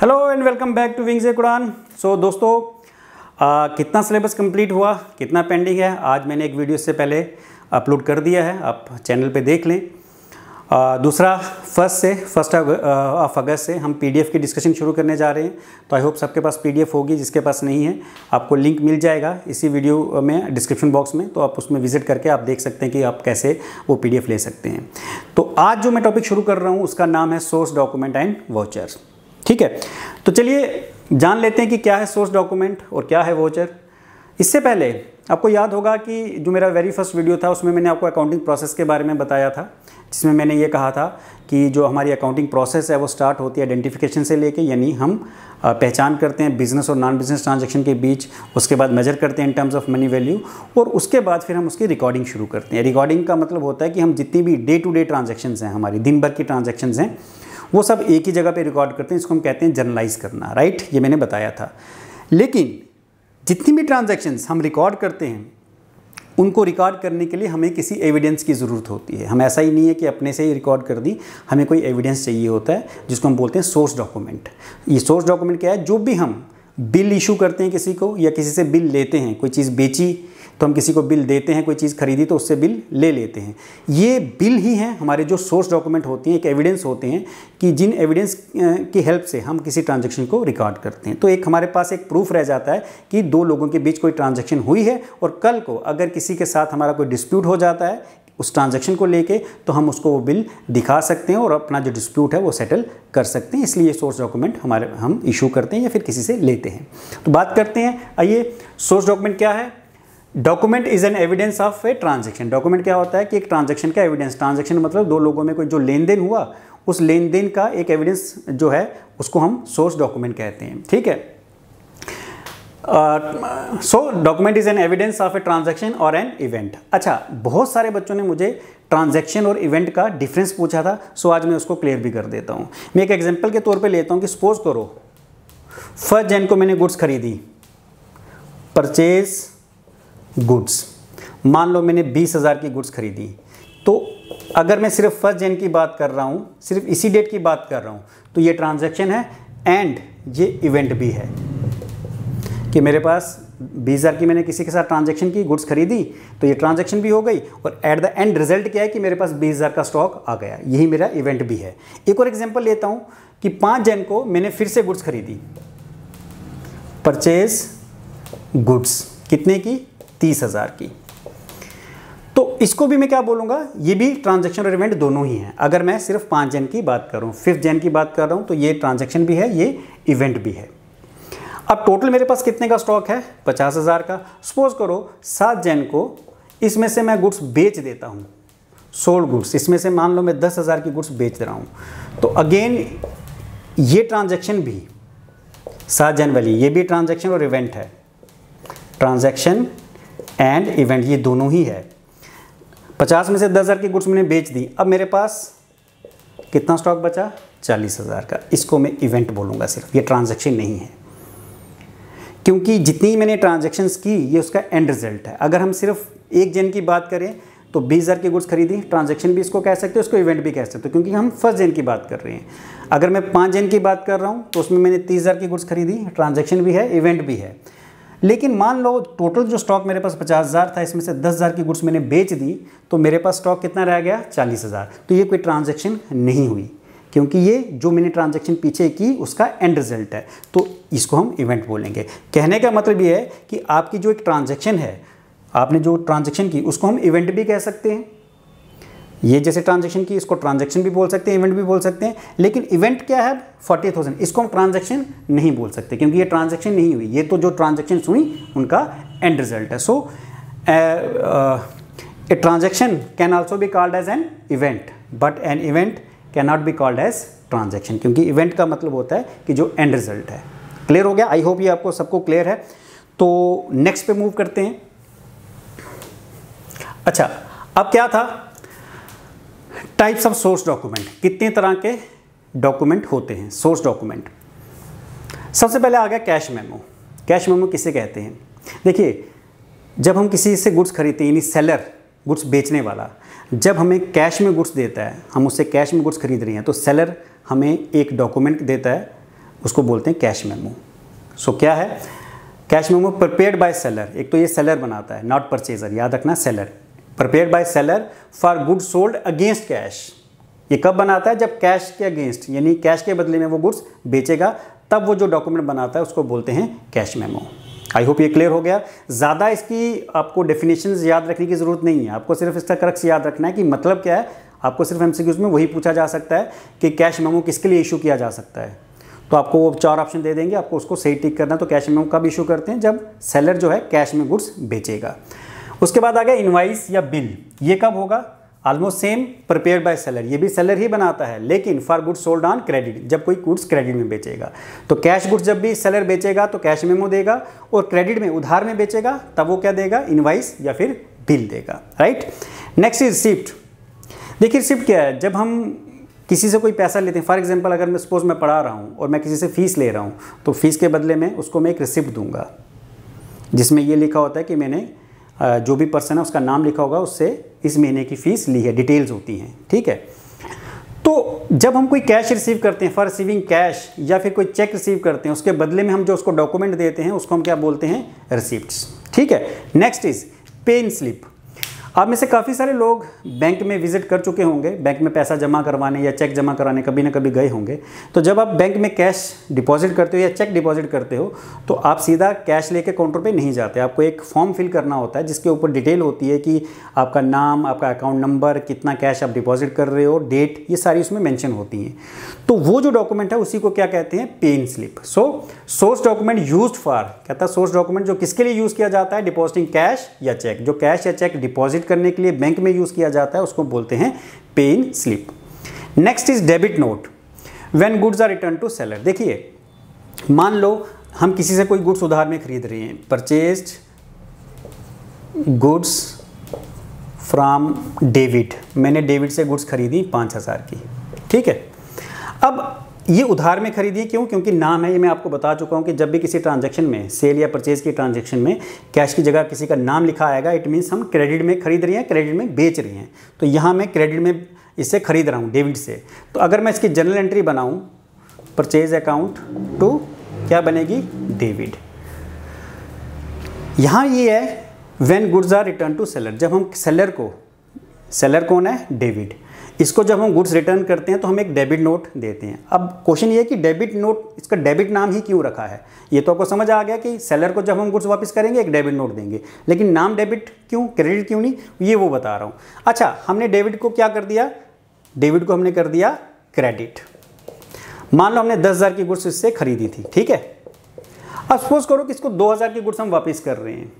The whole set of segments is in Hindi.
hello and welcome back to Wings ए कुरान सो दोस्तों आ, कितना सिलेबस कंप्लीट हुआ कितना पेंडिंग है आज मैंने एक वीडियो से पहले अपलोड कर दिया है आप चैनल पे देख लें आ, दूसरा फर्स्ट से फर्स्ट ऑफ अगस्त से हम पीडीएफ की डिस्कशन शुरू करने जा रहे हैं तो आई होप सबके पास पीडीएफ होगी जिसके पास नहीं है आपको लिंक मिल जाएगा इसी वीडियो में डिस्क्रिप्शन बॉक्स में तो आप उसमें विजिट करके आप देख सकते हैं कि आप कैसे वो पीडीएफ ले सकते हैं तो आज जो मैं टॉपिक शुरू कर रहा हूँ उसका नाम है सोर्स डॉक्यूमेंट एंड वाउचर्स ठीक है तो चलिए जान लेते हैं कि क्या है सोर्स डॉक्यूमेंट और क्या है वोचर इससे पहले आपको याद होगा कि जो मेरा वेरी फर्स्ट वीडियो था उसमें मैंने आपको अकाउंटिंग प्रोसेस के बारे में बताया था जिसमें मैंने ये कहा था कि जो हमारी अकाउंटिंग प्रोसेस है वो स्टार्ट होती है आइडेंटिफिकेशन से लेके यानी हम पहचान करते हैं बिजनेस और नॉन बिजनेस ट्रांजेक्शन के बीच उसके बाद मेजर करते हैं in terms of money value और उसके बाद फिर हम उसकी रिकॉर्डिंग शुरू करते हैं रिकॉर्डिंग का मतलब होता है कि हम जितनी भी डे टू डे ट्रांजेक्शन हैं हमारी दिन भर की ट्रांजेक्शन हैं वो सब एक ही जगह पे रिकॉर्ड करते हैं इसको हम कहते हैं जर्नलाइज करना राइट ये मैंने बताया था लेकिन जितनी भी ट्रांजेक्शन्स हम रिकॉर्ड करते हैं उनको रिकॉर्ड करने के लिए हमें किसी एविडेंस की ज़रूरत होती है हम ऐसा ही नहीं है कि अपने से ही रिकॉर्ड कर दी हमें कोई एविडेंस चाहिए होता है जिसको हम बोलते हैं सोर्स डॉक्यूमेंट ये सोर्स डॉक्यूमेंट क्या है जो भी हम बिल इशू करते हैं किसी को या किसी से बिल लेते हैं कोई चीज़ बेची तो हम किसी को बिल देते हैं कोई चीज़ खरीदी तो उससे बिल ले लेते हैं ये बिल ही हैं हमारे जो सोर्स डॉक्यूमेंट होते हैं एक एविडेंस होते हैं कि जिन एविडेंस की हेल्प से हम किसी ट्रांजेक्शन को रिकॉर्ड करते हैं तो एक हमारे पास एक प्रूफ रह जाता है कि दो लोगों के बीच कोई ट्रांजेक्शन हुई है और कल को अगर किसी के साथ हमारा कोई डिस्प्यूट हो जाता है उस ट्रांजेक्शन को लेके तो हम उसको वो बिल दिखा सकते हैं और अपना जो डिस्प्यूट है वो सेटल कर सकते हैं इसलिए सोर्स डॉक्यूमेंट हमारे हम इशू करते हैं या फिर किसी से लेते हैं तो बात करते हैं आइए सोर्स डॉक्यूमेंट क्या है document is an evidence of a transaction document क्या होता है कि एक ट्रांजेक्शन का एविडेंस ट्रांजेक्शन मतलब दो लोगों में कोई जो लेन देन हुआ उस लेन देन का एक एविडेंस जो है उसको हम सोर्स डॉक्यूमेंट कहते हैं ठीक है so document is an evidence of a transaction और एन इवेंट अच्छा बहुत सारे बच्चों ने मुझे ट्रांजेक्शन और इवेंट का डिफरेंस पूछा था सो so आज मैं उसको क्लियर भी कर देता हूँ मैं एक एग्जाम्पल के तौर पर लेता हूँ कि सपोज करो फर्स्ट जैन को मैंने गुड्स खरीदी परचेज़ गुड्स मान लो मैंने बीस हज़ार की गुड्स खरीदी तो अगर मैं सिर्फ फर्स्ट जैन की बात कर रहा हूँ सिर्फ इसी डेट की बात कर रहा हूँ तो ये ट्रांजेक्शन है एंड ये इवेंट भी है कि मेरे पास बीस हज़ार की मैंने किसी के साथ ट्रांजेक्शन की गुड्स खरीदी तो ये ट्रांजेक्शन भी हो गई और एट द एंड रिजल्ट क्या है कि मेरे पास बीस हज़ार का स्टॉक आ गया यही मेरा इवेंट भी है एक और एग्जाम्पल लेता हूँ कि पाँच जैन को मैंने फिर से गुड्स खरीदी परचेज गुड्स कितने की तीस हज़ार की तो इसको भी मैं क्या बोलूँगा ये भी ट्रांजेक्शन और इवेंट दोनों ही हैं अगर मैं सिर्फ पाँच जन की बात कर रहा हूँ फिफ्थ जैन की बात कर रहा हूँ तो ये ट्रांजेक्शन भी है ये इवेंट भी है अब टोटल मेरे पास कितने का स्टॉक है पचास हज़ार का सपोज करो सात जैन को इसमें से मैं गुड्स बेच देता हूँ सोल्ड गुड्स इसमें से मान लो मैं दस हज़ार की गुड्स बेच रहा हूँ तो अगेन ये ट्रांजेक्शन भी सात जैन वाली ये भी ट्रांजेक्शन और इवेंट है ट्रांजेक्शन एंड इवेंट ये दोनों ही है पचास में से दस हज़ार की गुड्स मैंने बेच दी अब मेरे पास कितना स्टॉक बचा चालीस हज़ार का इसको मैं इवेंट बोलूँगा सिर्फ ये ट्रांजैक्शन नहीं है क्योंकि जितनी मैंने ट्रांजैक्शंस की ये उसका एंड रिजल्ट है अगर हम सिर्फ एक जन की बात करें तो बीस हज़ार की गुड्स खरीदी ट्रांजैक्शन भी इसको कह सकते हो उसको इवेंट भी कह सकते तो क्योंकि हम फर्स्ट जेन की बात कर रहे हैं अगर मैं पाँच जन की बात कर रहा हूँ तो उसमें मैंने तीस हज़ार की गुड्स खरीदी ट्रांजैक्शन भी है इवेंट भी है लेकिन मान लो टोटल जो स्टॉक मेरे पास पचास हज़ार था इसमें से दस हज़ार की गुड्स मैंने बेच दी तो मेरे पास स्टॉक कितना रह गया चालीस हज़ार तो ये कोई ट्रांजेक्शन नहीं हुई क्योंकि ये जो मैंने ट्रांजैक्शन पीछे की उसका एंड रिजल्ट है तो इसको हम इवेंट बोलेंगे कहने का मतलब ये है कि आपकी जो एक ट्रांजेक्शन है आपने जो ट्रांजेक्शन की उसको हम इवेंट भी कह सकते हैं ये जैसे ट्रांजेक्शन की इसको ट्रांजेक्शन भी बोल सकते हैं इवेंट भी बोल सकते हैं लेकिन इवेंट क्या है फोर्टी थाउजेंड इसको हम ट्रांजेक्शन नहीं बोल सकते क्योंकि ये ट्रांजेक्शन नहीं हुई ये तो जो ट्रांजेक्शन हुई उनका एंड रिजल्ट है so a transaction can also be called as an event but an event can not be called as transaction क्योंकि इवेंट का मतलब होता है कि जो एंड रिजल्ट है क्लियर हो गया आई होप ये आपको सबको क्लियर है तो नेक्स्ट पे मूव करते हैं अच्छा अब क्या था टाइप्स ऑफ सोर्स डॉक्यूमेंट कितने तरह के डॉक्यूमेंट होते हैं सोर्स डॉक्यूमेंट सबसे पहले आ गया कैश मेमो कैश मेमो किसे कहते हैं देखिए जब हम किसी से गुड्स खरीदते हैं यानी सेलर गुड्स बेचने वाला जब हमें कैश में गुड्स देता है हम उससे कैश में गुड्स खरीद रहे हैं तो सेलर हमें एक डॉक्यूमेंट देता है उसको बोलते हैं कैश मेमो सो क्या है cash memo prepared by seller एक तो ये सेलर बनाता है नॉट परचेजर याद रखना seller prepare by seller for goods sold against cash ये कब बनाता है जब कैश के अगेंस्ट यानी कैश के बदले में वो गुड्स बेचेगा तब वो जो डॉक्यूमेंट बनाता है उसको बोलते हैं कैश मेमो आई होप ये क्लियर हो गया ज़्यादा इसकी आपको डेफिनेशन याद रखने की ज़रूरत नहीं है आपको सिर्फ इसका करक्स याद रखना है कि मतलब क्या है आपको सिर्फ एमसीक्यूज में वही पूछा जा सकता है कि कैश मेमो किसके लिए इशू किया जा सकता है तो आपको वो चार ऑप्शन दे देंगे आपको उसको सही टिक करना तो कैश मेमो कब इशू करते हैं जब सेलर जो है कैश में गुड्स बेचेगा उसके बाद आ गया इन्वाइस या बिल ये कब होगा almost same prepare by seller ये भी सेलर ही बनाता है लेकिन for goods sold on credit जब कोई गुड्स क्रेडिट में बेचेगा तो कैश गुड्स जब भी सेलर बेचेगा तो कैश मेमो देगा और क्रेडिट में उधार में बेचेगा तब वो क्या देगा इनवाइस या फिर बिल देगा राइट नेक्स्ट इज शिफ्ट देखिए शिफ्ट क्या है जब हम किसी से कोई पैसा लेते हैं फॉर एग्जाम्पल अगर मैं सपोज मैं पढ़ा रहा हूँ और मैं किसी से फीस ले रहा हूँ तो फीस के बदले में उसको मैं एक रिसिप्ट दूंगा जिसमें ये लिखा होता है कि मैंने जो भी पर्सन है उसका नाम लिखा होगा उससे इस महीने की फ़ीस ली है डिटेल्स होती हैं ठीक है तो जब हम कोई कैश रिसीव करते हैं फॉर रिसीविंग कैश या फिर कोई चेक रिसीव करते हैं उसके बदले में हम जो उसको डॉक्यूमेंट देते हैं उसको हम क्या बोलते हैं रिसिप्ट ठीक है नेक्स्ट इज़ पेन स्लिप आप में से काफ़ी सारे लोग बैंक में विजिट कर चुके होंगे बैंक में पैसा जमा करवाने या चेक जमा कराने कभी ना कभी गए होंगे तो जब आप बैंक में कैश डिपॉजिट करते हो या चेक डिपॉजिट करते हो तो आप सीधा कैश लेके काउंटर पे नहीं जाते आपको एक फॉर्म फिल करना होता है जिसके ऊपर डिटेल होती है कि आपका नाम आपका अकाउंट नंबर कितना कैश आप डिपॉजिट कर रहे हो डेट ये सारी उसमें मैंशन होती हैं तो वो जो डॉक्यूमेंट है उसी को क्या कहते हैं pen slip so source document use for कहता है सोर्स डॉक्यूमेंट जो किसके लिए यूज़ किया जाता है डिपॉजिटिंग कैश या चेक जो कैश या चेक डिपॉजिट डिपॉजिट करने के लिए बैंक में यूज़ किया जाता है उसको बोलते हैं pay in slip next is debit note when goods are return to seller देखिए मान लो हम किसी से कोई गुड्स उधार में खरीद रहे हैं परचेज गुड्स फ्राम डेविड मैंने डेविड से गुड्स खरीदी पाँच हज़ार की ठीक है अब ये उधार में खरीदिए क्यों क्योंकि नाम है ये मैं आपको बता चुका हूँ कि जब भी किसी ट्रांजैक्शन में सेल या परचेज की ट्रांजैक्शन में कैश की जगह किसी का नाम लिखा आएगा इट मीन्स हम क्रेडिट में खरीद रहे हैं क्रेडिट में बेच रहे हैं तो यहाँ मैं क्रेडिट में इसे खरीद रहा हूँ डेबिट से तो अगर मैं इसकी जनरल एंट्री बनाऊँ परचेज अकाउंट टू क्या बनेगी डेबिट यहाँ ये है when goods are return to seller जब हम सेलर को सेलर कौन है डेविड इसको जब हम गुड्स रिटर्न करते हैं तो हम एक डेबिट नोट देते हैं अब क्वेश्चन ये है कि डेबिट नोट इसका डेबिट नाम ही क्यों रखा है ये तो आपको समझ आ गया कि सेलर को जब हम गुड्स वापस करेंगे एक डेबिट नोट देंगे लेकिन नाम डेबिट क्यों क्रेडिट क्यों नहीं ये वो बता रहा हूँ अच्छा हमने डेबिट को क्या कर दिया डेबिट को हमने कर दिया क्रेडिट मान लो हमने दस हज़ार की गुड्स इससे खरीदी थी ठीक है अब सपोज करो कि इसको दो हज़ार की गुड्स हम वापस कर रहे हैं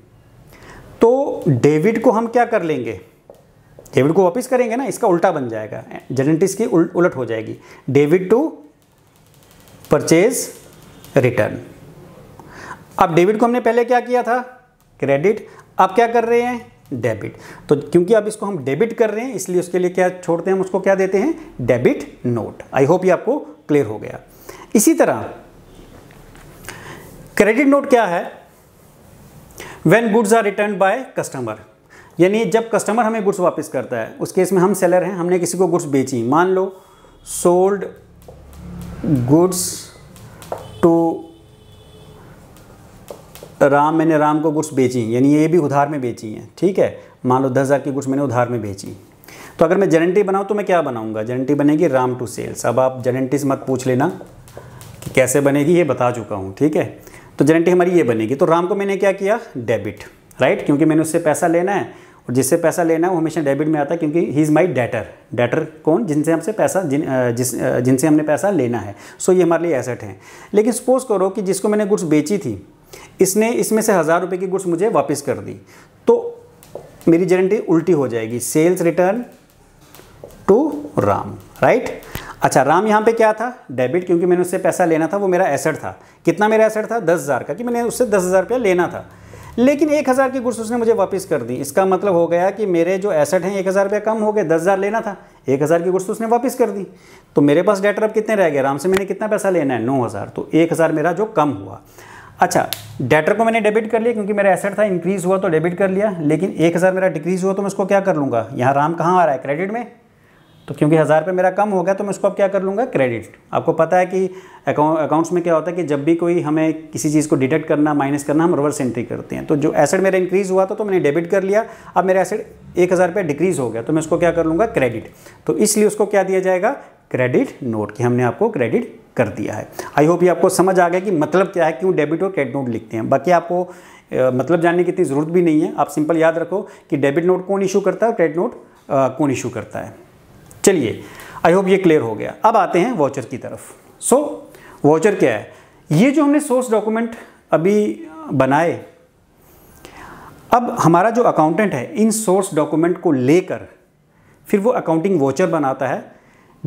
तो डेबिट को हम क्या कर लेंगे डेविड को वापस करेंगे ना इसका उल्टा बन जाएगा जेनेटिस की उलट हो जाएगी डेविड टू परचेज रिटर्न अब डेविड को हमने पहले क्या किया था क्रेडिट अब क्या कर रहे हैं डेबिट तो क्योंकि अब इसको हम डेबिट कर रहे हैं इसलिए उसके लिए क्या छोड़ते हैं हम उसको क्या देते हैं डेबिट नोट आई होप ये आपको क्लियर हो गया इसी तरह क्रेडिट नोट क्या है when goods are return by customer यानी जब कस्टमर हमें गुड्स वापस करता है उस केस में हम सेलर हैं हमने किसी को गुड्स बेची मान लो सोल्ड गुड्स टू राम मैंने राम को गुड्स बेची यानी ये भी उधार में बेची हैं ठीक है मान लो दस हज़ार की गुड्स मैंने उधार में बेची तो अगर मैं जेरेंटी बनाऊँ तो मैं क्या बनाऊँगा जेरेंटी बनेगी राम टू सेल्स अब आप से मत पूछ लेना कि कैसे बनेगी ये बता चुका हूँ ठीक है तो जेरेंटी हमारी ये बनेगी तो राम को मैंने क्या किया डेबिट राइट क्योंकि मैंने उससे पैसा लेना है जिससे पैसा लेना है वो हमेशा डेबिट में आता है क्योंकि he is my debtor debtor कौन जिनसे हमसे पैसा जिन जिस जिनसे हमने पैसा लेना है सो ये हमारे लिए एसेट हैं लेकिन सपोज़ करो कि जिसको मैंने गुड्स बेची थी इसने इसमें से हज़ार रुपये की गुड्स मुझे वापस कर दी तो मेरी गारंटी उल्टी हो जाएगी sales return to Ram right अच्छा राम यहाँ पे क्या था डेबिट क्योंकि मैंने उससे पैसा लेना था वो मेरा एसेट था कितना मेरा एसेट था दस हज़ार का कि मैंने उससे दस हज़ार रुपया लेना था लेकिन एक हज़ार की गुड्स उसने मुझे वापस कर दी इसका मतलब हो गया कि मेरे जो एसेट हैं एक हज़ार रुपये कम हो गए दस हज़ार लेना था एक हज़ार की गुड्स उसने वापस कर दी तो मेरे पास डेटर अब कितने रह गए आराम से मैंने कितना पैसा लेना है नौ हज़ार तो एक हज़ार मेरा जो कम हुआ अच्छा डेटर को मैंने डेबिट कर लिया क्योंकि मेरा एसेट था इंक्रीज़ हुआ तो डेबिट कर लिया लेकिन एक हज़ार मेरा डिक्रीज़ हुआ तो मैं उसको क्या कर लूँगा यहाँ राम कहाँ आ रहा है क्रेडिट में तो क्योंकि हज़ार रुपये मेरा कम हो गया तो मैं उसको अब क्या कर लूँगा क्रेडिट आपको पता है कि अकाउंट अकाउंट्स में क्या होता है कि जब भी कोई हमें किसी चीज़ को डिडक्ट करना माइनस करना हम रिवर्स एंट्री करते हैं तो जो एसेट मेरा इंक्रीज़ हुआ था तो मैंने डेबिट कर लिया अब मेरा एसेट एक हज़ार रुपये डिक्रीज़ हो गया तो मैं उसको क्या कर लूँगा क्रेडिट तो इसलिए उसको क्या दिया जाएगा क्रेडिट नोट कि हमने आपको क्रेडिट कर दिया है आई होप ये आपको समझ आ गया कि मतलब क्या है क्यों डेबिट और क्रेडिट नोट लिखते हैं बाकी आपको मतलब जानने की इतनी ज़रूरत भी नहीं है आप सिंपल याद रखो कि डेबिट नोट कौन इशू करता है और क्रेडिट नोट कौन इशू करता है चलिए आई होप ये क्लियर हो गया अब आते हैं वाचर की तरफ सो so, वॉचर क्या है ये जो हमने सोर्स डॉक्यूमेंट अभी बनाए अब हमारा जो अकाउंटेंट है इन सोर्स डॉक्यूमेंट को लेकर फिर वो अकाउंटिंग वॉचर बनाता है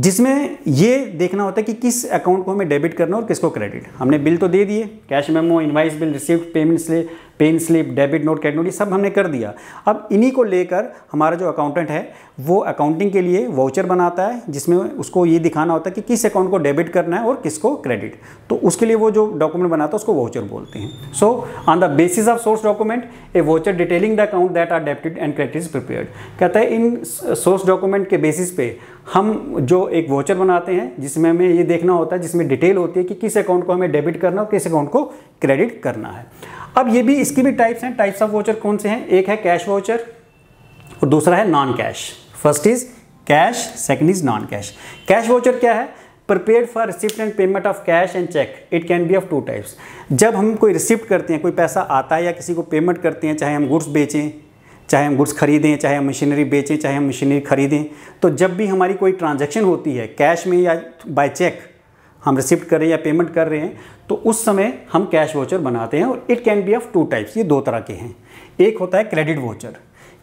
जिसमें ये देखना होता है कि किस अकाउंट को हमें डेबिट करना और किसको क्रेडिट हमने बिल तो दे दिए cash memo invoice bill receipt payments ले pen slip debit note credit note ये सब हमने कर दिया अब इन्हीं को लेकर हमारा जो अकाउंटेंट है वो अकाउंटिंग के लिए वाउचर बनाता है जिसमें उसको ये दिखाना होता है कि किस अकाउंट को डेबिट करना है और किसको क्रेडिट तो उसके लिए वो जो डॉक्यूमेंट बनाता है उसको वाउचर बोलते हैं so on the basis of source document a voucher detailing the account that are debited and credit is prepare कहता है इन सोर्स डॉक्यूमेंट के बेसिस पे हम जो एक वाउचर बनाते हैं जिसमें हमें ये देखना होता है जिसमें डिटेल होती है कि किस अकाउंट को हमें डेबिट करना और किस अकाउंट को क्रेडिट करना है अब ये भी इसकी भी टाइप्स हैं टाइप्स ऑफ वाउचर कौन से हैं एक है कैश वाउचर और दूसरा है non cash first is cash second is non cash cash voucher क्या है prepare for receipt and payment of cash and cheque it can be of two types जब हम कोई रिसिप्ट करते हैं कोई पैसा आता है या किसी को पेमेंट करते हैं चाहे हम गुड्स बेचें चाहे हम गुड्स खरीदें चाहे हम मशीनरी बेचें चाहे हम मशीनरी खरीदें तो जब भी हमारी कोई ट्रांजेक्शन होती है कैश में या बाय चेक हम रिसिप्ट कर रहे हैं या पेमेंट कर रहे हैं तो उस समय हम कैश वाचर बनाते हैं और it can be of two types ये दो तरह के हैं एक होता है क्रेडिट वाचर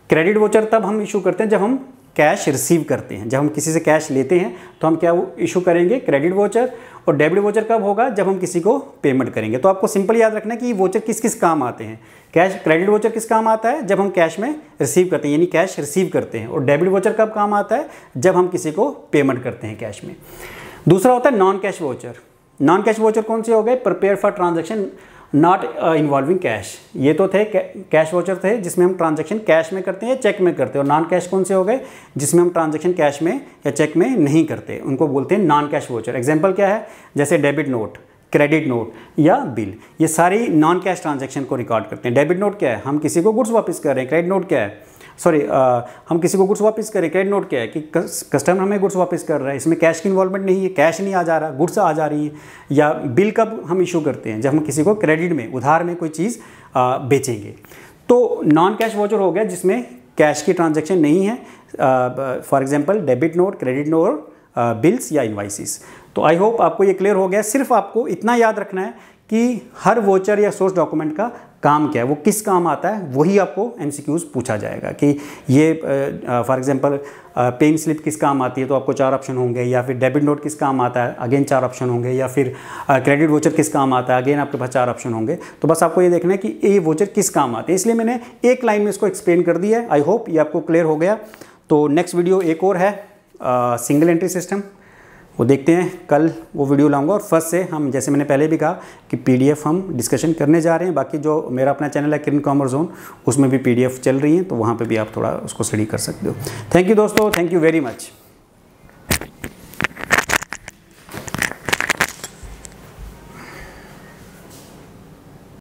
क्रेडिट वाचर तब हम इशू करते हैं जब हम कैश रिसीव करते हैं जब हम किसी से कैश लेते हैं तो हम क्या वो इशू करेंगे क्रेडिट वाचर और डेबिट वाचर कब होगा जब हम किसी को पेमेंट करेंगे तो आपको सिंपल याद रखना है कि ये वोचर किस किस काम आते हैं कैश क्रेडिट वाचर किस काम आता है जब हम कैश में रिसीव करते हैं यानी कैश रिसीव करते हैं और डेबिट वाचर कब काम आता है जब हम किसी को पेमेंट करते हैं कैश में दूसरा होता है non cash voucher non cash voucher कौन से हो गए prepare for transaction not involving cash ये तो थे कैश वाउचर थे जिसमें हम ट्रांजेक्शन कैश में करते हैं या चेक में करते हैं और नॉन कैश कौन से हो गए जिसमें हम ट्रांजेक्शन कैश में या चेक में नहीं करते उनको बोलते हैं नॉन कैश वाउचर एग्जाम्पल क्या है जैसे डेबिट नोट क्रेडिट नोट या बिल ये सारी नॉन कैश ट्रांजेक्शन को रिकॉर्ड करते हैं डेबिट नोट क्या है हम किसी को गुड्स वापस कर रहे हैं क्रेडिट नोट क्या है सॉरी uh, हम किसी को गुड्स वापस करें क्रेडिट नोट क्या है कि कस्टमर हमें गुड्स वापस कर रहा है इसमें कैश की इन्वॉल्वमेंट नहीं है कैश नहीं आ जा रहा गुड्स आ जा रही है या बिल कब हम इशू करते हैं जब हम किसी को क्रेडिट में उधार में कोई चीज़ uh, बेचेंगे तो नॉन कैश वॉचर हो गया जिसमें कैश की ट्रांजेक्शन नहीं है for example debit note credit note bills या इन्वाइसिस तो आई होप आपको ये क्लियर हो गया सिर्फ आपको इतना याद रखना है कि हर वोचर या सोर्स डॉक्यूमेंट का काम क्या है वो किस काम आता है वही आपको एम पूछा जाएगा कि ये फॉर एग्जांपल पेन स्लिप किस काम आती है तो आपको चार ऑप्शन होंगे या फिर डेबिट नोट किस काम आता है अगेन चार ऑप्शन होंगे या फिर क्रेडिट वोचर किस काम आता है अगेन आपके पास चार ऑप्शन होंगे तो बस आपको ये देखना है कि ये वोचर किस काम आते हैं इसलिए मैंने एक लाइन में इसको एक्सप्लेन कर दिया है आई होप ये आपको क्लियर हो गया तो नेक्स्ट वीडियो एक और है सिंगल एंट्री सिस्टम वो देखते हैं कल वो वीडियो लाऊंगा और फर्स्ट से हम जैसे मैंने पहले भी कहा कि पीडीएफ हम डिस्कशन करने जा रहे हैं बाकी जो मेरा अपना चैनल है किरण कॉमर्स जोन उसमें भी पीडीएफ चल रही है तो वहाँ पर भी आप थोड़ा उसको स्टडी कर सकते हो थैंक यू दोस्तों थैंक यू वेरी मच